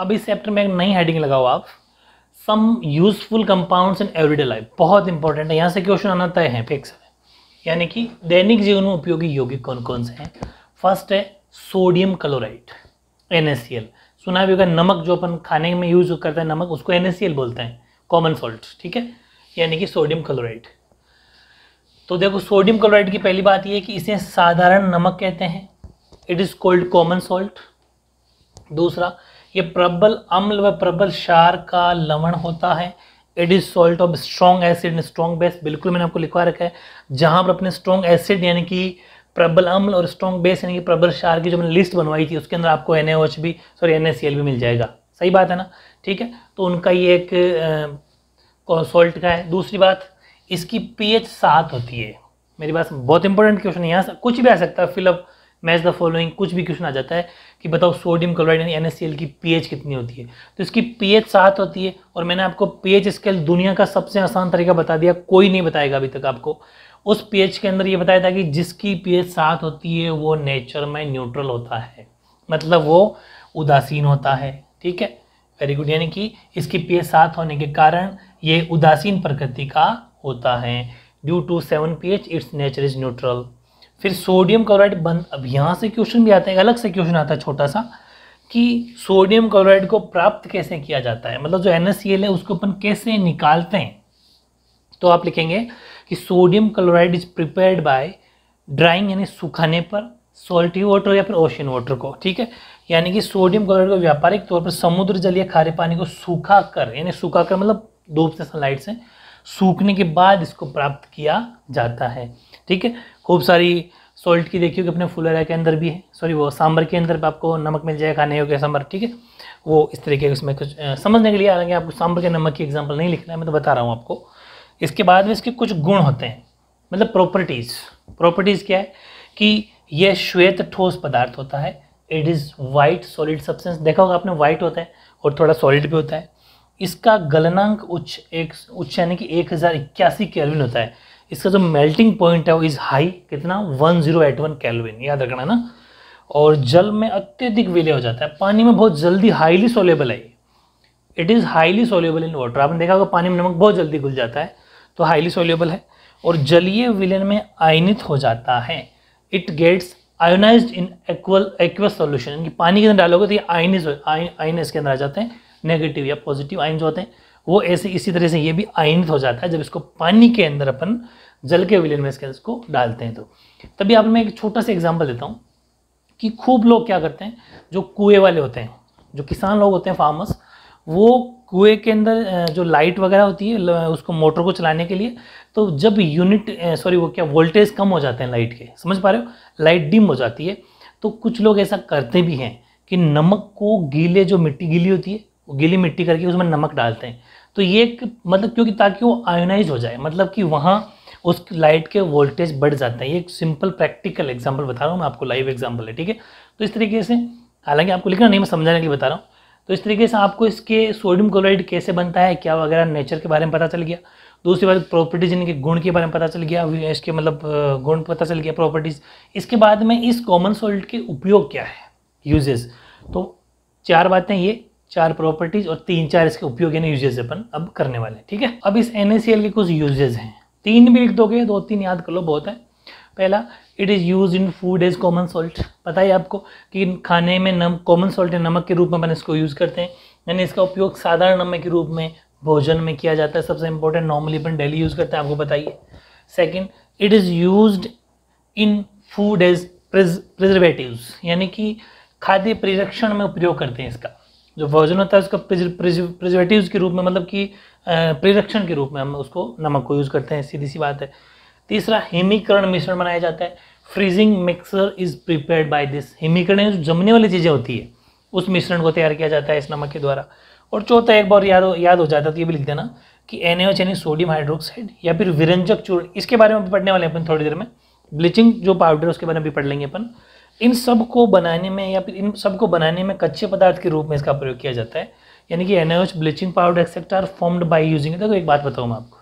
अब इस चैप्टर में एक नई हेडिंग लगाओ आप some useful compounds in everyday life बहुत इंपॉर्टेंट है यहाँ से क्वेश्चन आना तय है फिक्स है यानी कि दैनिक जीवन में उपयोगी यौगिक कौन कौन से हैं फर्स्ट है सोडियम क्लोराइड एन सुना भी होगा नमक जो अपन खाने में यूज़ करते हैं नमक उसको एन बोलते हैं कॉमन सॉल्ट ठीक है यानी कि सोडियम क्लोराइड तो देखो सोडियम क्लोराइड की पहली बात यह है कि इसे साधारण नमक कहते हैं it is called common salt दूसरा ये प्रबल अम्ल व प्रबल क्षार का लवण होता है it is salt of strong acid and strong base बिल्कुल मैंने आपको लिखवा रखा है जहाँ पर अपने स्ट्रॉन्ग एसिड यानी कि प्रबल अम्ल और स्ट्रॉन्ग बेस यानी कि प्रबल क्षार की जो मैंने लिस्ट बनवाई थी उसके अंदर आपको एन भी सॉरी एन भी मिल जाएगा सही बात है ना ठीक है तो उनका ये एक सॉल्ट का है दूसरी बात इसकी पीएच सात होती है मेरी बात बहुत इंपॉर्टेंट क्वेश्चन है यहाँ कुछ भी आ सकता है फिलअप मैच द फॉलोइंग कुछ भी क्वेश्चन आ जाता है कि बताओ सोडियम क्लोराइड यानी एन की पीएच कितनी होती है तो इसकी पीएच सात होती है और मैंने आपको पीएच स्केल दुनिया का सबसे आसान तरीका बता दिया कोई नहीं बताएगा अभी तक आपको उस पीएच के अंदर ये बताया था कि जिसकी पीएच सात होती है वो नेचर में न्यूट्रल होता है मतलब वो उदासीन होता है ठीक है वेरी गुड यानी कि इसकी पीएच सात होने के कारण ये उदासीन प्रकृति का होता है due to seven P it's nature is neutral फिर सोडियम क्लोराइड बंद अब यहाँ से क्वेश्चन भी आता है अलग से क्वेश्चन आता है छोटा सा कि सोडियम क्लोराइड को प्राप्त कैसे किया जाता है मतलब जो एन है उसको अपन कैसे निकालते हैं तो आप लिखेंगे कि sodium chloride is prepared by drying यानी सुखाने पर सोल्टी वाटर या फिर ओशियन वाटर को ठीक है यानी कि सोडियम क्लोराइड को व्यापारिक तौर पर समुद्र जल या खारे पानी को सूखा कर यानी सूखा कर मतलब धूप से सनलाइट से सूखने के बाद इसको प्राप्त किया जाता है ठीक है खूब सारी सॉल्ट की देखिए कि अपने फुलरा के अंदर भी है सॉरी वो सांभर के अंदर आपको नमक मिल जाएगा खाने योग्य सांभर ठीक है वो इस तरीके उसमें कुछ आ, समझने के लिए हालांकि आपको सांभर के नमक की एग्जाम्पल नहीं लिखना है मैं तो बता रहा हूँ आपको इसके बाद में इसके कुछ गुण होते हैं मतलब प्रॉपर्टीज़ प्रॉपर्टीज़ क्या है कि यह श्वेत ठोस पदार्थ होता है it is white solid substance देखा होगा आपने वाइट होता है और थोड़ा सॉलिड भी होता है इसका गलनांक उच्च एक उच्च यानी कि एक हज़ार इक्यासी केल्विन होता है इसका जो मेल्टिंग पॉइंट है वो इज़ हाई कितना one zero eight one kelvin याद रखना ना और जल में अत्यधिक विलय हो जाता है पानी में बहुत जल्दी हाईली सोलेबल है it is highly soluble in water आपने देखा होगा पानी में नमक बहुत जल्दी घुल जाता है तो हाईली सोलेबल है और जलीय विलयन में आयनित हो जाता है it gets ionize in equal aqueous solution पानी के अंदर डालोगे तो ये आइनिस आइन के अंदर आ जाते हैं नेगेटिव या पॉजिटिव आइन जो होते हैं वो ऐसे इसी तरह से ये भी आयनित हो जाता है जब इसको पानी के अंदर अपन जल के विलयन में इसके इसको डालते हैं तो तभी आप मैं एक छोटा सा एग्जाम्पल देता हूँ कि खूब लोग क्या करते हैं जो कुएँ वाले होते हैं जो किसान लोग होते हैं फार्मर्स वो कुएँ के अंदर जो लाइट वगैरह होती है उसको मोटर को चलाने के लिए तो जब यूनिट सॉरी वो क्या वोल्टेज कम हो जाते हैं लाइट के समझ पा रहे हो लाइट डिम हो जाती है तो कुछ लोग ऐसा करते भी हैं कि नमक को गीले जो मिट्टी गीली होती है वो गीली मिट्टी करके उसमें नमक डालते हैं तो ये मतलब क्योंकि ताकि वो आयोनाइज हो जाए मतलब कि वहाँ उस लाइट के वोल्टेज बढ़ जाते हैं ये एक सिंपल प्रैक्टिकल एग्जाम्पल बता रहा हूँ मैं आपको लाइव एग्जाम्पल है ठीक है तो इस तरीके से हालांकि आपको लिखना नहीं मैं समझाने के लिए बता रहा हूँ तो इस तरीके से आपको इसके सोडियम क्लोराइड कैसे बनता है क्या वगैरह नेचर के बारे में पता चल गया दूसरी बात प्रॉपर्टीज इनके गुण के बारे में पता चल गया इसके मतलब गुण पता चल गया प्रॉपर्टीज इसके बाद में इस कॉमन सोल्ट के उपयोग क्या है यूजेस तो चार बातें ये चार प्रॉपर्टीज और तीन चार इसके उपयोग यानी यूजेज अपन अब करने वाले हैं ठीक है अब इस एन के कुछ यूजेज हैं तीन भी लिख दोगे दो तीन याद कर लो बहुत है पहला it is use in food as common salt पता ही आपको कि खाने में नम कॉमन सॉल्ट या नमक के रूप में अपन इसको यूज़ करते हैं यानी इसका उपयोग साधारण नमक के रूप में भोजन में किया जाता है सबसे इंपॉर्टेंट नॉर्मली अपन डेली यूज़ करते हैं आपको बताइए second it is use in food as preservative यानी कि खाद्य परिरक्षण में उपयोग करते हैं इसका जो वर्जन होता है उसका प्रिजर्वेटिव के रूप में मतलब कि प्रिरक्षण के रूप में हम उसको नमक को यूज़ करते हैं सीधी सी बात है तीसरा हिमीकरण मिश्रण बनाया जाता है freezing mixer is prepared by this हिमीकरण जो जमने वाली चीज़ें होती है उस मिश्रण को तैयार किया जाता है इस नमक के द्वारा और चौथा एक बार याद हो याद हो जाता है तो ये भी लिख देना कि एन यानी सोडियम हाइड्रोक्साइड या फिर विरंजक चूर्ण इसके बारे में भी पढ़ने वाले हैं अपन थोड़ी देर में ब्लीचिंग जो पाउडर उसके बारे में भी पढ़ लेंगे अपन इन सब को बनाने में या फिर इन सब को बनाने में कच्चे पदार्थ के रूप में इसका प्रयोग किया जाता है यानी कि NH bleaching powder etcetera formed by using देखो एक बात बताऊँ मैं आपको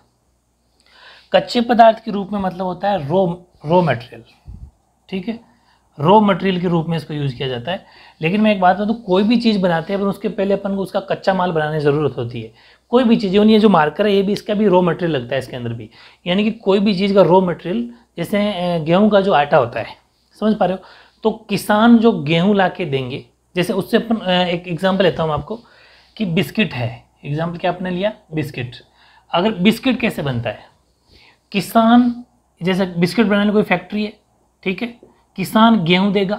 कच्चे पदार्थ के रूप में मतलब होता है रो रो मटेरियल ठीक है रो मटेरियल के रूप में इसको यूज़ किया जाता है लेकिन मैं एक बात बताऊँ कोई भी चीज़ बनाते हैं पर उसके पहले अपन को उसका कच्चा माल बनाने की ज़रूरत होती है कोई भी चीज़ ये जो मार्कर है ये भी इसका भी रो मटेरियल लगता है इसके अंदर भी यानी कि कोई भी चीज़ का रो मटेरियल जैसे गेहूँ का जो आटा होता है समझ पा रहे हो तो किसान जो गेहूं ला के देंगे जैसे उससे अपन एक एग्जाम्पल लेता हूँ आपको कि बिस्किट है एग्जाम्पल क्या आपने लिया बिस्किट अगर बिस्किट कैसे बनता है किसान जैसे बिस्किट बनाने कोई फैक्ट्री है ठीक है किसान गेहूं देगा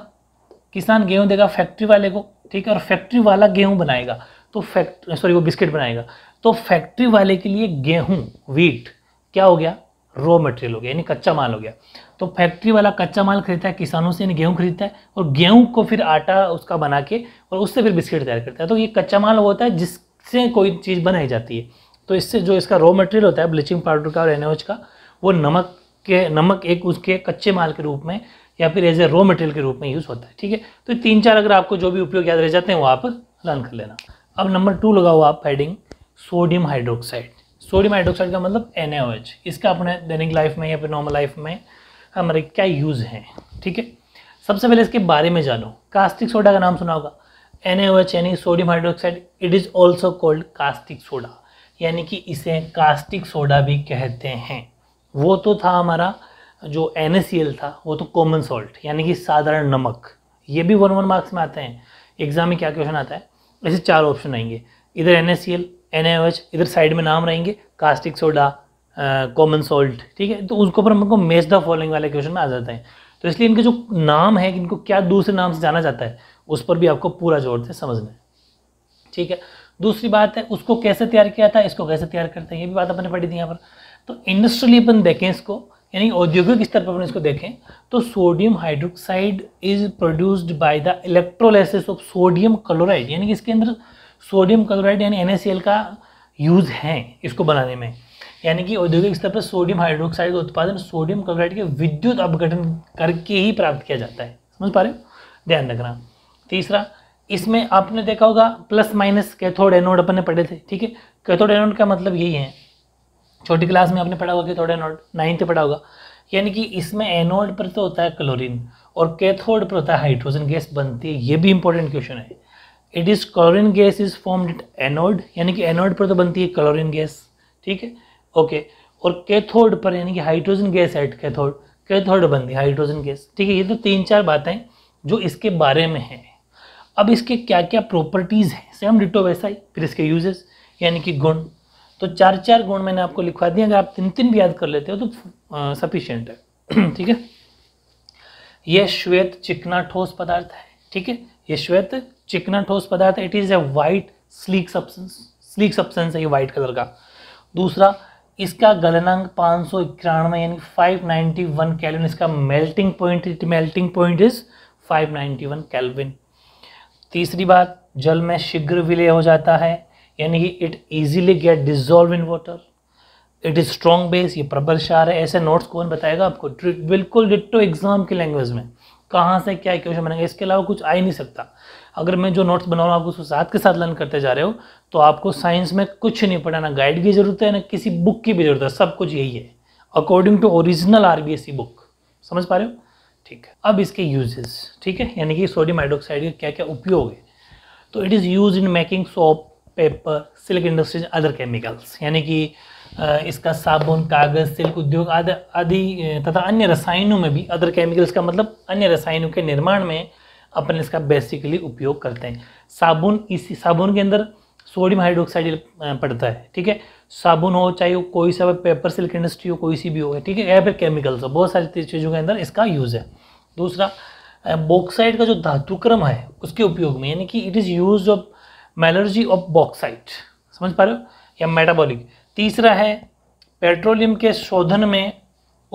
किसान गेहूं देगा फैक्ट्री वाले को ठीक है और फैक्ट्री वाला गेहूं बनाएगा तो फैक्ट्री सॉरी वो बिस्किट बनाएगा तो फैक्ट्री वाले के लिए गेहूं वीट क्या हो गया रॉ मटेरियल हो गया यानी कच्चा माल हो गया तो फैक्ट्री वाला कच्चा माल खरीदता है किसानों से यानी गेहूँ खरीदता है और गेहूँ को फिर आटा उसका बना के और उससे फिर बिस्किट तैयार करता है तो ये कच्चा माल वो होता है जिससे कोई चीज़ बनाई जाती है तो इससे जो इसका रॉ मटेरियल होता है ब्लीचिंग पाउडर का और एन का वो नमक के नमक एक उसके कच्चे माल के रूप में या फिर एज ए रॉ मटेरियल के रूप में यूज़ होता है ठीक है तो तीन चार अगर आपको जो भी उपयोग याद रह जाते हैं वो आप लर्न कर लेना अब नंबर टू लगा हुआ आप heading sodium hydroxide sodium hydroxide का मतलब एन इसका अपने दैनिक लाइफ में या फिर नॉर्मल लाइफ में अमेरिका क्या यूज़ हैं ठीक है सबसे पहले इसके बारे में जानो कास्टिक सोडा का नाम सुना होगा एन यानी sodium hydroxide it is also called caustic soda यानी कि इसे कास्टिक सोडा भी कहते हैं वो तो था हमारा जो एन था वो तो कॉमन सॉल्ट यानी कि साधारण नमक ये भी वन वन मार्क्स में आते हैं एग्जाम में क्या क्वेश्चन आता है ऐसे चार ऑप्शन आएंगे इधर एन एस इधर साइड में नाम रहेंगे कास्टिक सोडा कॉमन सॉल्ट ठीक है तो उसके ऊपर हमको मेस द फॉलोइंग वाले क्वेश्चन में आ जाते हैं तो इसलिए इनके जो नाम है इनको क्या दूसरे नाम से जाना जाता है उस पर भी आपको पूरा जोर से समझना है ठीक है दूसरी बात है उसको कैसे तैयार किया था इसको कैसे तैयार करते हैं ये भी बात अपने पढ़ी थी यहाँ पर तो इंडस्ट्रियली अपन देखें इसको यानी औद्योगिक स्तर पर अपन इसको देखें तो sodium hydroxide is produced by the electrolysis of sodium chloride यानी कि इसके अंदर सोडियम क्लोराइड यानी एन का यूज़ है इसको बनाने में यानी कि औद्योगिक स्तर पर सोडियम हाइड्रोक्साइड का उत्पादन सोडियम क्लोराइड के विद्युत अपघटन करके ही प्राप्त किया जाता है समझ पा रहे हो ध्यान रखना तीसरा इसमें आपने देखा होगा प्लस माइनस कैथोड एनोड अपन ने पढ़े थे ठीक है कैथोड एनोड का मतलब यही है छोटी क्लास में आपने पढ़ा होगा कैथोड एनोड नाइन्थ पढ़ा होगा यानी कि इसमें एनोड पर तो होता है क्लोरीन और कैथोड पर होता है हाइड्रोजन गैस बनती है ये भी इंपॉर्टेंट क्वेश्चन है it is chlorine gas is formed anode यानी कि एनोड पर तो बनती है क्लोरीन गैस ठीक है ओके और कैथोड पर यानी कि hydrogen gas at cathode cathode बन बंदी हाइड्रोजन गैस ठीक है ये तो तीन चार बातें जो इसके बारे में हैं अब इसके क्या क्या प्रॉपर्टीज़ हैं सेम डिटो वैसा ही फिर इसके यूजेस यानी कि गुण तो चार चार गुण मैंने आपको लिखवा दिए अगर आप तीन तीन भी याद कर लेते हो तो सफिशियंट है ठीक है यह श्वेत चिकना ठोस पदार्थ है ठीक है ये श्वेत चिकना ठोस पदार्थ it is a white sleek substance sleek substance है ये वाइट कलर का दूसरा इसका गलनांक पाँच सौ इक्यानवे यानी फाइव नाइन्टी वन कैलविन इसका melting point melting point is five ninety one kelvin तीसरी बात जल में शीघ्र विलय हो जाता है यानी कि it easily get dissolve in water it is strong base ये प्रबल शार है ऐसे नोट्स कौन बताएगा आपको बिल्कुल डिट्टो एग्जाम की लैंग्वेज में कहाँ से क्या क्वेश्चन बनेंगे इसके अलावा कुछ आ ही नहीं सकता अगर मैं जो नोट्स बना रहा हूँ आप उसको साथ के साथ लर्न करते जा रहे हो तो आपको साइंस में कुछ नहीं पढ़ा ना गाइड की ज़रूरत है ना किसी बुक की भी ज़रूरत है सब कुछ यही है according to original or book समझ पा रहे हो ठीक है अब इसके यूजेस ठीक है यानी कि सोडियम हाइड्रोक्साइड के क्या क्या उपयोग है तो it is use in making soap paper silk industries other chemicals यानी कि इसका साबुन कागज़ सिल्क उद्योग आदि आदि तथा अन्य रसायनों में भी अदर केमिकल्स का मतलब अन्य रसायनों के निर्माण में अपन इसका बेसिकली उपयोग करते हैं साबुन इसी साबुन के अंदर सोडियम हाइड्रोक्साइड पड़ता है ठीक है साबुन हो चाहे वो कोई सा पेपर सिल्क इंडस्ट्री हो कोई सी भी हो ठीक है या फिर केमिकल्स हो बहुत सारी चीज़ों के अंदर इसका यूज़ है दूसरा बॉक्साइड का जो धातुक्रम है उसके उपयोग में यानी कि it is use of metallurgy of bauxite समझ पा रहे हो या मेटाबॉलिक तीसरा है पेट्रोलियम के शोधन में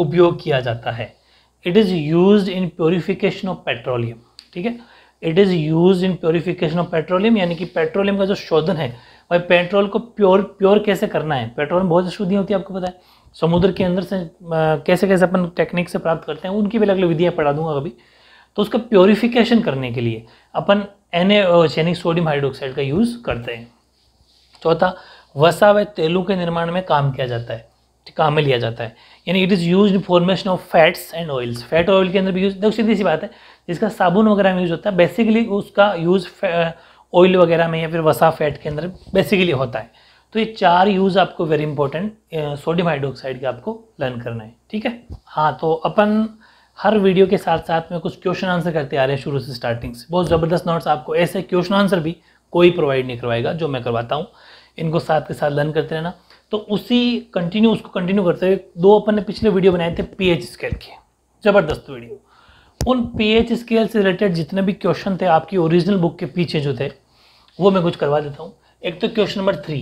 उपयोग किया जाता है it is use in purification of petroleum ठीक है it is use in purification of petroleum यानी कि पेट्रोलियम का जो शोधन है भाई पेट्रोल को प्योर प्योर कैसे करना है पेट्रोल में बहुत शुद्धियाँ होती है आपको पता है समुद्र के अंदर से आ, कैसे कैसे अपन टेक्निक से प्राप्त करते हैं उनकी भी अलग अलग विधियाँ पढ़ा दूंगा कभी तो उसका प्योरिफिकेशन करने के लिए अपन एन यानी सोडियम हाइड्रोक्साइड का यूज़ करते हैं चौथा वसा व तेलों के निर्माण में काम किया जाता है काम में लिया जाता है यानी it is use formation of fats and oils fat oil के अंदर भी यूज देखो सीधी सी बात है जिसका साबुन वगैरह में यूज़ होता है बेसिकली उसका यूज़ ऑयल वगैरह में या फिर वसा फैट के अंदर बेसिकली होता है तो ये चार यूज़ आपको वेरी इंपॉर्टेंट सोडियम हाइड्रोक्साइड का आपको लर्न करना है ठीक है हाँ तो अपन हर वीडियो के साथ साथ में कुछ क्वेश्चन आंसर करते आ रहे हैं शुरू से स्टार्टिंग से बहुत ज़बरदस्त नोट्स आपको ऐसे क्वेश्चन आंसर भी कोई प्रोवाइड नहीं करवाएगा जो मैं करवाता हूँ इनको साथ के साथ लर्न करते रहना तो उसी कंटिन्यू उसको कंटिन्यू करते हुए दो अपन ने पिछले वीडियो बनाए थे पी स्केल के ज़बरदस्त वीडियो उन पीएच स्केल से रिलेटेड जितने भी क्वेश्चन थे आपकी ओरिजिनल बुक के पीछे जो थे वो मैं कुछ करवा देता हूँ एक तो question number three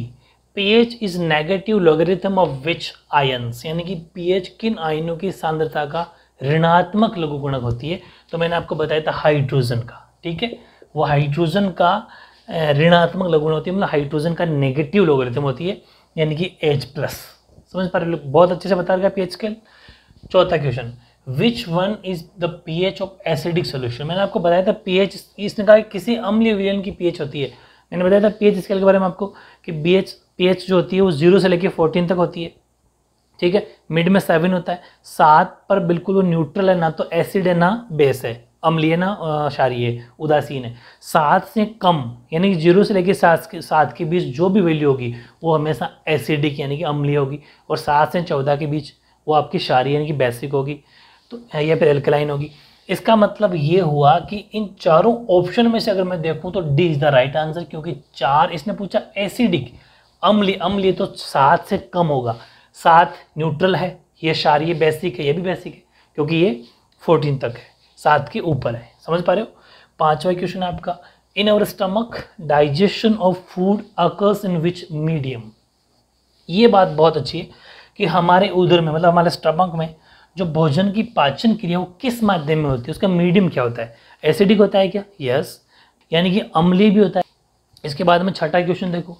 pH is negative logarithm of which ions यानी कि पीएच किन आयनों की सांद्रता का ऋणात्मक लघुगुणक होती है तो मैंने आपको बताया था हाइड्रोजन का ठीक है वो हाइड्रोजन का ऋणात्मक लघुगुण होती है मतलब हाइड्रोजन का नेगेटिव लोगरिथम होती है यानी कि एच प्लस समझ पा रहे लोग बहुत अच्छे से बता रहे पी एच स्केल चौथा question which one is the P H of acidic solution मैंने आपको बताया था पी एच इसने कहा कि किसी अम्लीय विलयन की पी एच होती है मैंने बताया था एच स्केल के बारे में आपको कि पी एच जो होती है वो जीरो से लेकर फोर्टीन तक होती है ठीक है मिड में सेवन होता है सात पर बिल्कुल वो न्यूट्रल है ना तो एसिड है ना बेस है अम्लीय ना क्षारीय उदासीन है सात से कम यानी कि जीरो से लेकर सात के सात के बीच जो भी वैल्यू होगी वो हमेशा एसिडिक यानी कि अम्लीय होगी और सात से चौदह के बीच वो आपकी क्षारीय यानी कि बेसिक होगी तो या फिर एल्कलाइन होगी इसका मतलब ये हुआ कि इन चारों ऑप्शन में से अगर मैं देखूं तो D is the right answer क्योंकि चार इसने पूछा एसिडिक अम्ली अम्ली तो सात से कम होगा सात न्यूट्रल है ये शार ये बेसिक है ये भी बेसिक है क्योंकि ये फोर्टीन तक है सात के ऊपर है समझ पा रहे हो पांचवा क्वेश्चन आपका in our stomach digestion of food occurs in which medium ये बात बहुत अच्छी है कि हमारे उधर में मतलब हमारे स्टमक में जो भोजन की पाचन क्रिया वो किस माध्यम में होती है उसका मीडियम क्या होता है एसिडिक होता है क्या यस यानी कि अम्लीय भी होता है इसके बाद में छठा क्वेश्चन देखो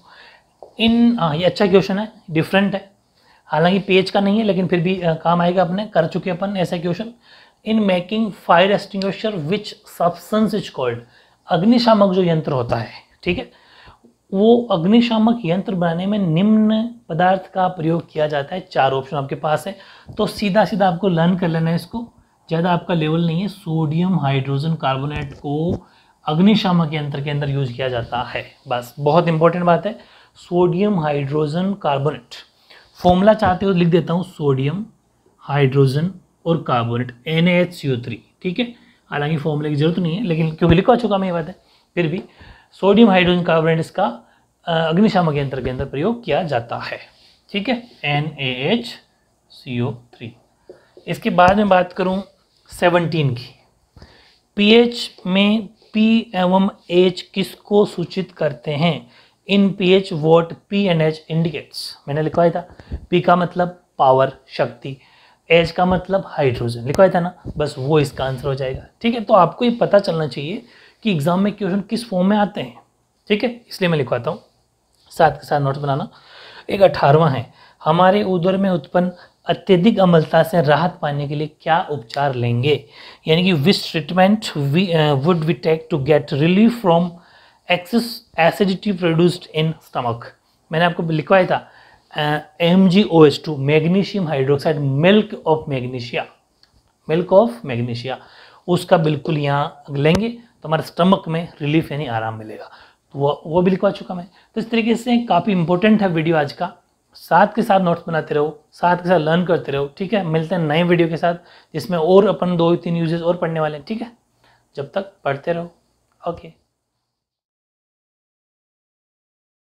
इन आ, हाँ, ये अच्छा क्वेश्चन है डिफरेंट है हालांकि पेज का नहीं है लेकिन फिर भी आ, काम आएगा अपने कर चुके अपन ऐसा question in making fire extinguishing which substance is called अग्निशामक जो यंत्र होता है ठीक है वो अग्निशामक यंत्र बनाने में निम्न पदार्थ का प्रयोग किया जाता है चार ऑप्शन आपके पास है तो सीधा सीधा आपको लर्न कर लेना है इसको ज़्यादा आपका लेवल नहीं है सोडियम हाइड्रोजन कार्बोनेट को अग्निशामक यंत्र के अंदर यूज किया जाता है बस बहुत इंपॉर्टेंट बात है सोडियम हाइड्रोजन कार्बोनेट फॉर्मूला चाहते हो तो लिख देता हूँ सोडियम हाइड्रोजन और कार्बोनेट एन एच थ्री ठीक है हालांकि फॉर्मूले की जरूरत नहीं है लेकिन क्योंकि लिखा चुका मैं ये बात है फिर भी सोडियम हाइड्रोजन कार्बोनेट इसका अग्निशामक यंत्र के अंदर प्रयोग किया जाता है ठीक है N A H C O three इसके बाद में बात करूं सेवनटीन की पीएच में पी एवं एच किसको सूचित करते हैं in pH what P and H indicates मैंने लिखवाया था पी का मतलब पावर शक्ति एच का मतलब हाइड्रोजन लिखवाया था ना बस वो इसका आंसर हो जाएगा ठीक है तो आपको ये पता चलना चाहिए कि एग्ज़ाम में क्वेश्चन किस फॉर्म में आते हैं ठीक है इसलिए मैं लिखवाता हूँ साथ के साथ नोट्स बनाना एक अठारवा है हमारे उदर में उत्पन्न अत्यधिक अमलता से राहत पाने के लिए क्या उपचार लेंगे यानी कि which treatment we would we take to get relief from excess acidity produced in stomach मैंने आपको लिखवाया था M G O S two magnesium hydroxide milk of magnesia milk of magnesia उसका बिल्कुल यहाँ लेंगे तो हमारे स्टमक में रिलीफ यानी आराम मिलेगा तो वो वो भी लिखवा चुका मैं तो इस तरीके से काफ़ी इंपॉर्टेंट है वीडियो आज का साथ के साथ नोट्स बनाते रहो साथ के साथ लर्न करते रहो ठीक है मिलते हैं नए वीडियो के साथ जिसमें और अपन दो तीन यूजेस और पढ़ने वाले हैं ठीक है जब तक पढ़ते रहो ओके